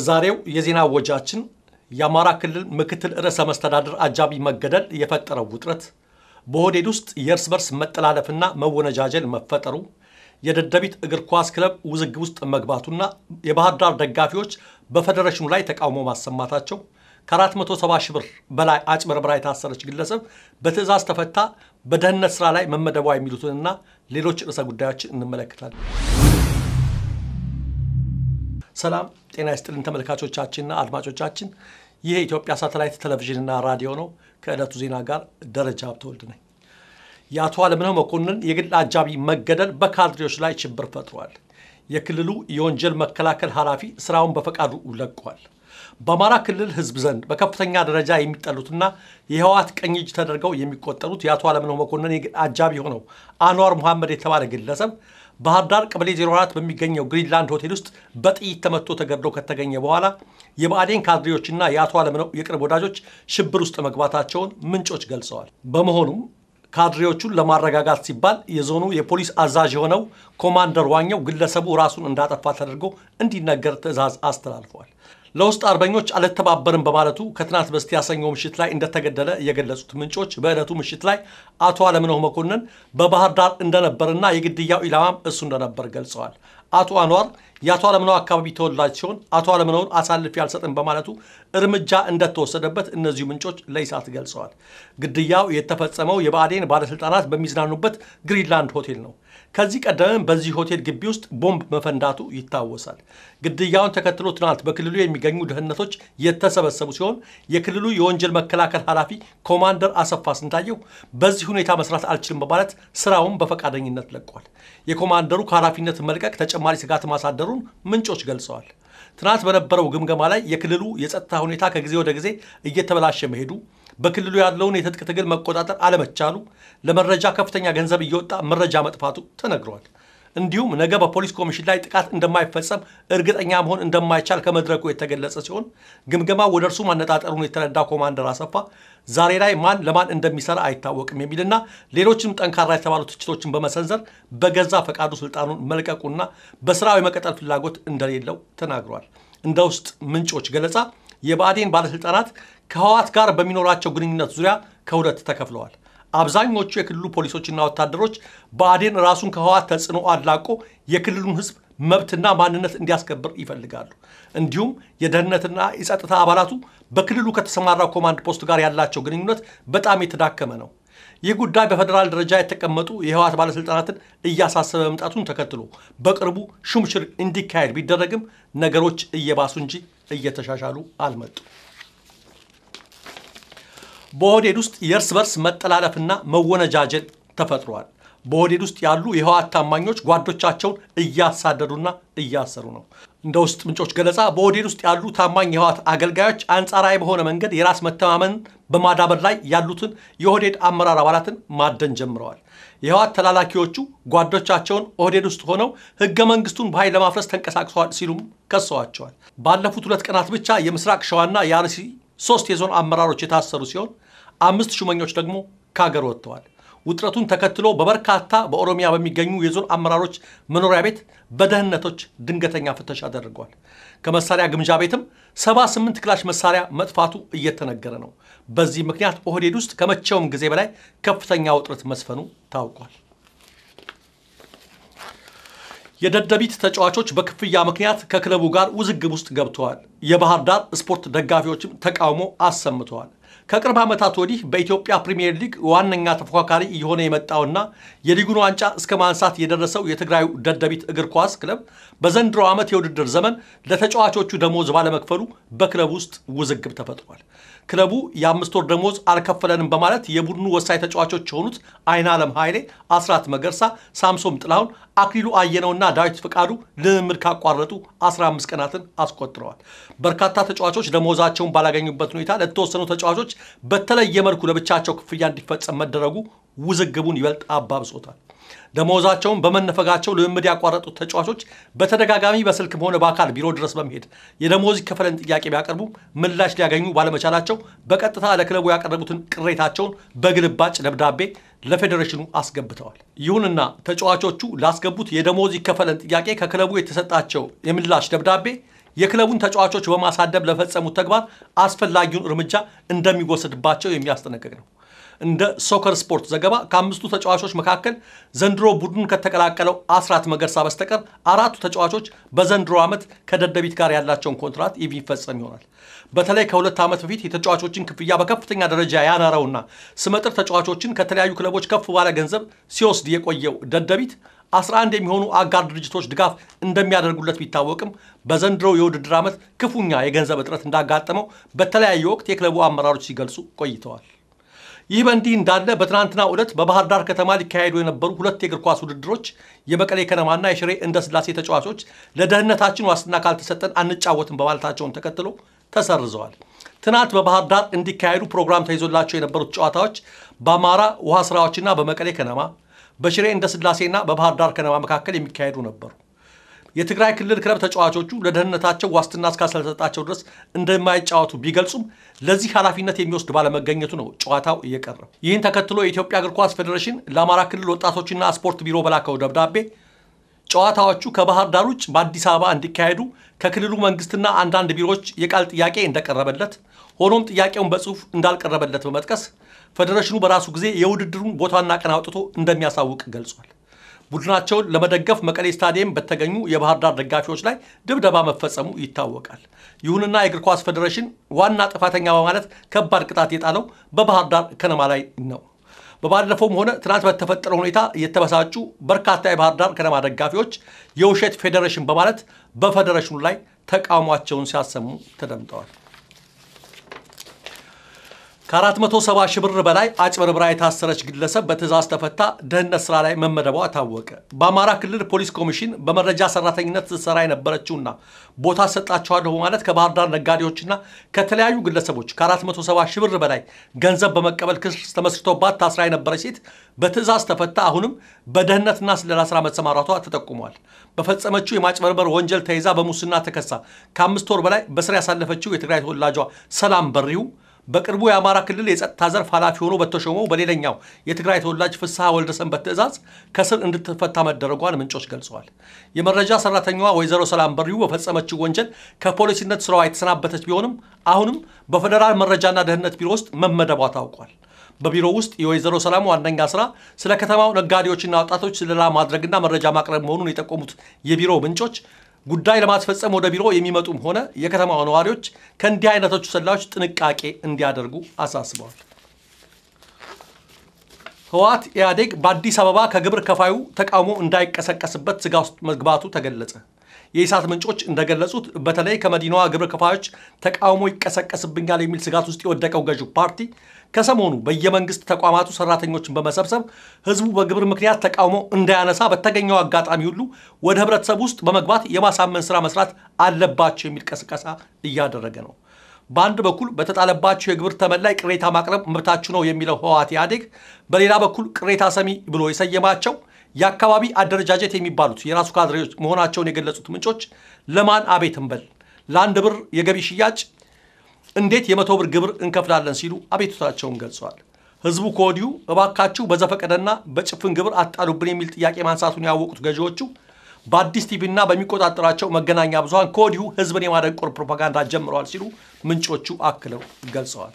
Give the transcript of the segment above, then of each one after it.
በዛሬው የዜና ወጃችን የአማራ ክልል ምክትል ርዕሰ መስተዳድር አጃቢ መገደል የፈጠረው ውጥረት፣ በኦህዴድ ውስጥ የእርስ በርስ መጠላለፍና መወነጃጀል መፈጠሩ፣ የደደቢት እግር ኳስ ክለብ ውዝግብ ውስጥ መግባቱና የባህር ዳር ደጋፊዎች በፌዴሬሽኑ ላይ ተቃውሞ ማሰማታቸው፣ ከ470 ብር በላይ አጭበርብራ የታሰረች ግለሰብ በትዕዛዝ ተፈታ፣ በደህንነት ሥራ ላይ መመደቧ የሚሉትንና ሌሎች ርዕሰ ጉዳዮችን እንመለከታለን። ሰላም ጤና ይስጥልን ተመልካቾቻችንና አድማጮቻችን። ይህ የኢትዮጵያ ሳተላይት ቴሌቪዥንና ራዲዮ ነው። ከዕለቱ ዜና ጋር ደረጃ ብትወልድ ነኝ። የአቶ አለምነው መኮንን የግል አጃቢ መገደል በካድሬዎች ላይ ችብር ፈጥሯል። የክልሉ የወንጀል መከላከል ኃላፊ ስራውን በፈቃዱ ለቋል። በአማራ ክልል ህዝብ ዘንድ በከፍተኛ ደረጃ የሚጠሉትና የህወሓት ቀኝ እጅ ተደርገው የሚቆጠሩት የአቶ አለምነው መኮንን የግል አጃቢ የሆነው አንዋር መሐመድ የተባለ ግለሰብ ባህር ዳር ቀበሌ 04 በሚገኘው ግሪንላንድ ሆቴል ውስጥ በጥይት ተመቶ ተገድሎ ከተገኘ በኋላ የብአዴን ካድሬዎችና የአቶ አለምነው የቅርብ ወዳጆች ሽብር ውስጥ መግባታቸውን ምንጮች ገልጸዋል። በመሆኑም ካድሬዎቹን ለማረጋጋት ሲባል የዞኑ የፖሊስ አዛዥ የሆነው ኮማንደር ዋኘው ግለሰቡ ራሱን እንዳጠፋ ተደርጎ እንዲነገር ትዕዛዝ አስተላልፏል። ለውስጥ አርበኞች አልተባበርም በማለቱ ከትናንት በስቲያ ሰኞ ምሽት ላይ እንደተገደለ የገለጹት ምንጮች በዕለቱ ምሽት ላይ አቶ አለምነው መኮንን በባህር ዳር እንደነበርና የግድያው ኢላማም እሱ እንደነበር ገልጸዋል። አቶ አኗር የአቶ አለምነው አካባቢ ተወላጅ ሲሆን አቶ አለምነውን አሳልፌ አልሰጥም በማለቱ እርምጃ እንደተወሰደበት እነዚሁ ምንጮች ለይሳት ገልጸዋል። ግድያው የተፈጸመው የብአዴን ባለስልጣናት በሚዝናኑበት ግሪንላንድ ሆቴል ነው። ከዚህ ቀደም በዚህ ሆቴል ግቢ ውስጥ ቦምብ መፈንዳቱ ይታወሳል። ግድያውን ተከትሎ ትናንት በክልሉ የሚገኙ ደህንነቶች የተሰበሰቡ ሲሆን የክልሉ የወንጀል መከላከል ኃላፊ ኮማንደር አሰፋ ስንታየው በዚህ ሁኔታ መስራት አልችልም በማለት ስራውን በፈቃደኝነት ለቋል። የኮማንደሩ ከኃላፊነት መልቀቅ ተጨማሪ ስጋት ማሳደሩን ምንጮች ገልጸዋል። ትናንት በነበረው ግምገማ ላይ የክልሉ የጸጥታ ሁኔታ ከጊዜ ወደ ጊዜ እየተበላሸ መሄዱ በክልሉ ያለውን የትጥቅ ትግል መቆጣጠር አለመቻሉ፣ ለመረጃ ከፍተኛ ገንዘብ እየወጣ መረጃ መጥፋቱ ተነግሯል። እንዲሁም ነገ በፖሊስ ኮሚሽን ላይ ጥቃት እንደማይፈጸም እርግጠኛ መሆን እንደማይቻል ከመድረኩ የተገለጸ ሲሆን ግምገማ ወደ እርሱ ማነጣጠሩን የተረዳ ኮማንደር አሰፋ ዛሬ ላይ ማን ለማን እንደሚሰራ አይታወቅም የሚልና ሌሎችም ጠንካራ የተባሉ ትችቶችን በመሰንዘር በገዛ ፈቃዱ ስልጣኑን መልቀቁና በስራው የመቀጠል ፍላጎት እንደሌለው ተናግሯል። እንደ ውስጥ ምንጮች ገለጻ የባዴን ባለሥልጣናት ከህዋት ጋር በሚኖራቸው ግንኙነት ዙሪያ ከሁለት ተከፍለዋል። አብዛኞቹ የክልሉ ፖሊሶችና ወታደሮች ብአዴን ራሱን ከህዋት ተጽዕኖ አላቆ የክልሉን ህዝብ መብትና ማንነት እንዲያስከብር ይፈልጋሉ። እንዲሁም የደህንነትና የጸጥታ አባላቱ በክልሉ ከተሰማራው ኮማንድ ፖስት ጋር ያላቸው ግንኙነት በጣም የተዳከመ ነው። ይህ ጉዳይ በፌዴራል ደረጃ የተቀመጡ የህወሓት ባለሥልጣናትን እያሳሰበ መምጣቱን ተከትሎ በቅርቡ ሹምሽር እንዲካሄድ ቢደረግም ነገሮች እየባሱ እንጂ እየተሻሻሉ አልመጡ። በኦህዴድ ውስጥ የእርስ በርስ መጠላለፍና መወነጃጀል ተፈጥሯል። በኦህዴድ ውስጥ ያሉ የህወሓት ታማኞች ጓዶቻቸውን እያሳደዱና እያሰሩ ነው። እንደ ውስጥ ምንጮች ገለጻ በኦህዴድ ውስጥ ያሉ ታማኝ የህወሓት አገልጋዮች አንጻራዊ በሆነ መንገድ የራስ መተማመን በማዳበር ላይ ያሉትን የኦህዴድ አመራር አባላትን ማደን ጀምረዋል። የህወሓት ተላላኪዎቹ ጓዶቻቸውን ኦህዴድ ውስጥ ሆነው ህገ መንግስቱን በኃይል ለማፍረስ ተንቀሳቅሰዋል ሲሉም ከሰዋቸዋል። ባለፉት ሁለት ቀናት ብቻ የምስራቅ ሸዋና የአርሲ ሶስት የዞን አመራሮች የታሰሩ ሲሆን አምስት ሹመኞች ደግሞ ከሀገር ወጥተዋል። ውጥረቱን ተከትሎ በበርካታ በኦሮሚያ በሚገኙ የዞን አመራሮች መኖሪያ ቤት በደህንነቶች ድንገተኛ ፍተሻ ተደርጓል። ከመሳሪያ ግምጃ ቤትም 78 ክላሽ መሳሪያ መጥፋቱ እየተነገረ ነው። በዚህ ምክንያት ኦህዴድ ውስጥ ከመቼውም ጊዜ በላይ ከፍተኛ ውጥረት መስፈኑ ታውቋል። የደደቢት ተጫዋቾች በክፍያ ምክንያት ከክለቡ ጋር ውዝግብ ውስጥ ገብተዋል። የባህር ዳር ስፖርት ደጋፊዎችም ተቃውሞ አሰምተዋል። ከቅርብ ዓመታት ወዲህ በኢትዮጵያ ፕሪምየር ሊግ ዋነኛ ተፎካካሪ እየሆነ የመጣውና የሊጉን ዋንጫ እስከ ማንሳት የደረሰው የትግራዩ ደደቢት እግር ኳስ ክለብ በዘንድሮ ዓመት የውድድር ዘመን ለተጫዋቾቹ ደሞዝ ባለመክፈሉ በክለብ ውስጥ ውዝግብ ተፈጥሯል። ክለቡ የአምስት ወር ደሞዝ አልከፈለንም በማለት የቡድኑ ወሳኝ ተጫዋቾች የሆኑት አይናለም ኃይሌ፣ አስራት መገርሳ፣ ሳምሶም ጥላሁን፣ አክሊሉ አየነውና ዳዊት ፈቃዱ ልምምድ ካቋረጡ 15 ቀናትን አስቆጥረዋል። በርካታ ተጫዋቾች ደሞዛቸውን ባላገኙበት ሁኔታ ለተወሰኑ ተጫዋቾች በተለየ መልኩ ለብቻቸው ክፍያ እንዲፈጸም መደረጉ ውዝግቡን ይበልጥ አባብሶታል። ደሞዛቸውን በመነፈጋቸው ልምምድ ያቋረጡት ተጫዋቾች በተደጋጋሚ በስልክም ሆነ በአካል ቢሮ ድረስ በመሄድ የደሞዝ ከፈለን ጥያቄ ቢያቀርቡ ምላሽ ሊያገኙ ባለመቻላቸው በቀጥታ ለክለቡ ያቀረቡትን ቅሬታቸውን በግልባጭ ደብዳቤ ለፌዴሬሽኑ አስገብተዋል። ይሁንና ተጫዋቾቹ ላስገቡት የደሞዝ ይከፈለን ጥያቄ ከክለቡ የተሰጣቸው የምላሽ ደብዳቤ የክለቡን ተጫዋቾች በማሳደብ ለፈጸሙት ተግባር አስፈላጊውን እርምጃ እንደሚወሰድባቸው የሚያስጠነቅቅ ነው። እንደ ሶከር ስፖርት ዘገባ ከአምስቱ ተጫዋቾች መካከል ዘንድሮ ቡድኑን ከተቀላቀለው አስራት መገርሳ በስተቀር አራቱ ተጫዋቾች በዘንድሮ ዓመት ከደደቢት ጋር ያላቸውን ኮንትራት የሚፈጸም ይሆናል። በተለይ ከሁለት ዓመት በፊት የተጫዋቾችን ክፍያ በከፍተኛ ደረጃ ያናረውና ስመጥር ተጫዋቾችን ከተለያዩ ክለቦች ከፍ ባለ ገንዘብ ሲወስድ የቆየው ደደቢት 11 የሚሆኑ አጋር ድርጅቶች ድጋፍ እንደሚያደርጉለት ቢታወቅም በዘንድሮው የውድድር ዓመት ክፉኛ የገንዘብ እጥረት እንዳጋጠመው በተለያየ ወቅት የክለቡ አመራሮች ሲገልጹ ቆይተዋል። ይህ በእንዲህ እንዳለ በትናንትና ዕለት በባህር ዳር ከተማ ሊካሄዱ የነበሩ ሁለት የእግር ኳስ ውድድሮች የመቀሌ ከነማና የሽሬ እንደ ስላሴ ተጫዋቾች ለደህንነታችን ዋስትና ካልተሰጠን አንጫወትም በማለታቸውን ተከትሎ ተሰርዘዋል። ትናንት በባህር ዳር እንዲካሄዱ ፕሮግራም ተይዞላቸው የነበሩት ጨዋታዎች በአማራ ውሃ ስራዎችና በመቀሌ ከነማ በሽሬ እንደ ስላሴና በባህር ዳር ከነማ መካከል የሚካሄዱ ነበሩ። የትግራይ ክልል ክለብ ተጫዋቾቹ ለደህንነታቸው ዋስትና እስካልተሰጣቸው ድረስ እንደማይጫወቱ ቢገልጹም ለዚህ ኃላፊነት የሚወስድ ባለመገኘቱ ነው ጨዋታው እየቀረ። ይህን ተከትሎ የኢትዮጵያ እግር ኳስ ፌዴሬሽን ለአማራ ክልል ወጣቶችና ስፖርት ቢሮ በላከው ደብዳቤ ጨዋታዎቹ ከባህር ዳር ውጭ በአዲስ አበባ እንዲካሄዱ ከክልሉ መንግስትና አንዳንድ ቢሮዎች የቃል ጥያቄ እንደቀረበለት ሆኖም ጥያቄውን በጽሁፍ እንዳልቀረበለት በመጥቀስ ፌዴሬሽኑ በራሱ ጊዜ የውድድሩን ቦታና ቀን አውጥቶ እንደሚያሳውቅ ገልጿል። ቡድናቸውን ለመደገፍ መቀሌ ስታዲየም በተገኙ የባህር ዳር ደጋፊዎች ላይ ድብደባ መፈጸሙ ይታወቃል። ይሁንና የእግር ኳስ ፌዴሬሽን ዋና ጥፋተኛ በማለት ከባድ ቅጣት የጣለው በባህር ዳር ከነማ ላይ ነው። በባለፈውም ሆነ ትናንት በተፈጠረ ሁኔታ የተበሳጩ በርካታ የባህር ዳር ከነማ ደጋፊዎች የውሸት ፌዴሬሽን በማለት በፌዴሬሽኑ ላይ ተቃውሟቸውን ሲያሰሙ ተደምጠዋል። ከ470 ሺህ ብር በላይ አጭበርብራ የታሰረች ግለሰብ በትእዛዝ ተፈታ፣ ደህንነት ስራ ላይ መመደቧ ታወቀ። በአማራ ክልል ፖሊስ ኮሚሽን በመረጃ ሰራተኝነት ስትሰራ የነበረችውና ቦታ ሰጣችኋለሁ ማለት ከባህር ዳር ነጋዴዎችና ከተለያዩ ግለሰቦች ከ470 ሺህ ብር በላይ ገንዘብ በመቀበል ክስ ተመስርቶባት ታስራ የነበረች ሴት በትእዛዝ ተፈታ፣ አሁንም በደህንነትና ስለላ ስራ መሰማራቷ ተጠቁሟል። በፈጸመችው የማጭበርበር ወንጀል ተይዛ በሙስና ተከሳ ከአምስት ወር በላይ በስር ያሳለፈችው የትግራይ ተወላጇ ሰላም በሪው። በቅርቡ የአማራ ክልል የጸጥታ ዘርፍ ኃላፊ ሆኖ በተሾመው በሌላኛው የትግራይ ተወላጅ ፍስሐ ወልደሰንበት ትዕዛዝ ከስር እንድትፈታ መደረጓን ምንጮች ገልጸዋል። የመረጃ ሰራተኛዋ ወይዘሮ ሰላም በሪው በፈጸመችው ወንጀል ከፖሊሲነት ስራዋ የተሰናበተች ቢሆንም አሁንም በፌዴራል መረጃና ደህንነት ቢሮ ውስጥ መመደቧ ታውቋል። በቢሮ ውስጥ የወይዘሮ ሰላም ዋነኛ ስራ ስለ ከተማው ነጋዴዎችና ወጣቶች ስለላ ማድረግና መረጃ ማቅረብ መሆኑን የጠቆሙት የቢሮ ምንጮች ጉዳይ ለማስፈጸም ወደ ቢሮ የሚመጡም ሆነ የከተማዋ ነዋሪዎች ከእንዲህ አይነቶቹ ሰላዮች ጥንቃቄ እንዲያደርጉ አሳስበዋል። ህወሓት ኢህአዴግ በአዲስ አበባ ከግብር ከፋዩ ተቃውሞ እንዳይቀሰቀስበት ስጋ ውስጥ መግባቱ ተገለጸ። የእሳት ምንጮች እንደገለጹት በተለይ ከመዲናዋ ግብር ከፋዮች ተቃውሞ ይቀሰቀስብኛል የሚል ስጋት ውስጥ የወደቀው ገዢው ፓርቲ ከሰሞኑ በየመንግስት ተቋማቱ ሰራተኞችን በመሰብሰብ ህዝቡ በግብር ምክንያት ተቃውሞ እንዳያነሳ በተገኘው አጋጣሚ ሁሉ ወደ ህብረተሰብ ውስጥ በመግባት የማሳመን ስራ መስራት አለባቸው የሚል ቀስቀሳ እያደረገ ነው። በአንድ በኩል በተጣለባቸው የግብር ተመን ላይ ቅሬታ ማቅረብ መብታችሁ ነው የሚለው ህወሓት ኢህአዴግ፣ በሌላ በኩል ቅሬታ ሰሚ ብሎ የሰየማቸው የአካባቢ አደረጃጀት የሚባሉት የራሱ ካድሬዎች መሆናቸውን የገለጹት ምንጮች ለማን አቤት እንበል፣ ለአንድ ብር የገቢ ሽያጭ እንዴት የመቶ ብር ግብር እንከፍላለን ሲሉ አቤቱታቸውን ገልጸዋል። ህዝቡ ከወዲሁ እባካችሁ በዘፈቀደና በጭፍን ግብር አጣሉብን የሚል ጥያቄ ማንሳቱን ያወቁት ገዢዎቹ በአዲስ ቲቪና በሚቆጣጠራቸው መገናኛ ብዙሃን ከወዲሁ ህዝብን የማደንቆር ፕሮፓጋንዳ ጀምረዋል ሲሉ ምንጮቹ አክለው ገልጸዋል።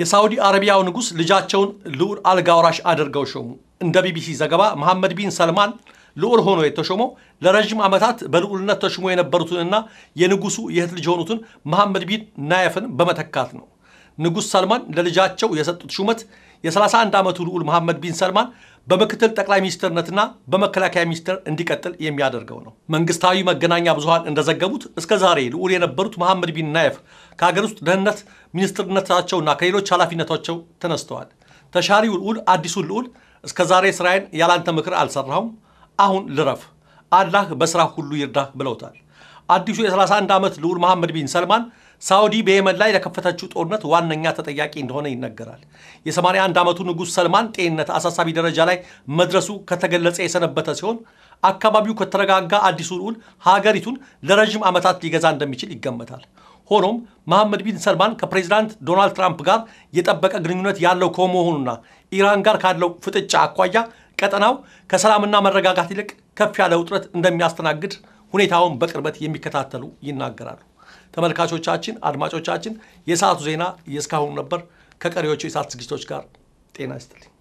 የሳውዲ አረቢያው ንጉሥ ልጃቸውን ልዑል አልጋ ወራሽ አድርገው ሾሙ። እንደ ቢቢሲ ዘገባ መሐመድ ቢን ሰልማን ልዑል ሆኖ የተሾመው ለረዥም ዓመታት በልዑልነት ተሾሞ የነበሩትንና የንጉሱ የእህት ልጅ የሆኑትን መሐመድ ቢን ናየፍን በመተካት ነው። ንጉሥ ሰልማን ለልጃቸው የሰጡት ሹመት የ31 ዓመቱ ልዑል መሐመድ ቢን ሰልማን በምክትል ጠቅላይ ሚኒስትርነትና በመከላከያ ሚኒስትር እንዲቀጥል የሚያደርገው ነው። መንግስታዊ መገናኛ ብዙሃን እንደዘገቡት እስከ ዛሬ ልዑል የነበሩት መሐመድ ቢን ናየፍ ከሀገር ውስጥ ደህንነት ሚኒስትርነታቸውና ከሌሎች ኃላፊነታቸው ተነስተዋል። ተሻሪው ልዑል አዲሱን ልዑል እስከ ዛሬ ስራዬን ያላንተ ምክር አልሰራሁም፣ አሁን ልረፍ፣ አላህ በስራ ሁሉ ይርዳህ ብለውታል። አዲሱ የ31 ዓመት ልዑል መሐመድ ቢን ሰልማን ሳዑዲ በየመን ላይ ለከፈተችው ጦርነት ዋነኛ ተጠያቂ እንደሆነ ይነገራል። የ81 ዓመቱ ንጉሥ ሰልማን ጤንነት አሳሳቢ ደረጃ ላይ መድረሱ ከተገለጸ የሰነበተ ሲሆን አካባቢው ከተረጋጋ አዲሱ ልዑል ሀገሪቱን ለረዥም ዓመታት ሊገዛ እንደሚችል ይገመታል። ሆኖም መሐመድ ቢን ሰልማን ከፕሬዚዳንት ዶናልድ ትራምፕ ጋር የጠበቀ ግንኙነት ያለው ከመሆኑና ኢራን ጋር ካለው ፍጥጫ አኳያ ቀጠናው ከሰላምና መረጋጋት ይልቅ ከፍ ያለ ውጥረት እንደሚያስተናግድ ሁኔታውን በቅርበት የሚከታተሉ ይናገራሉ። ተመልካቾቻችን፣ አድማጮቻችን የሰዓቱ ዜና የእስካሁኑ ነበር። ከቀሪዎቹ የሰዓት ዝግጅቶች ጋር ጤና ይስጥልኝ።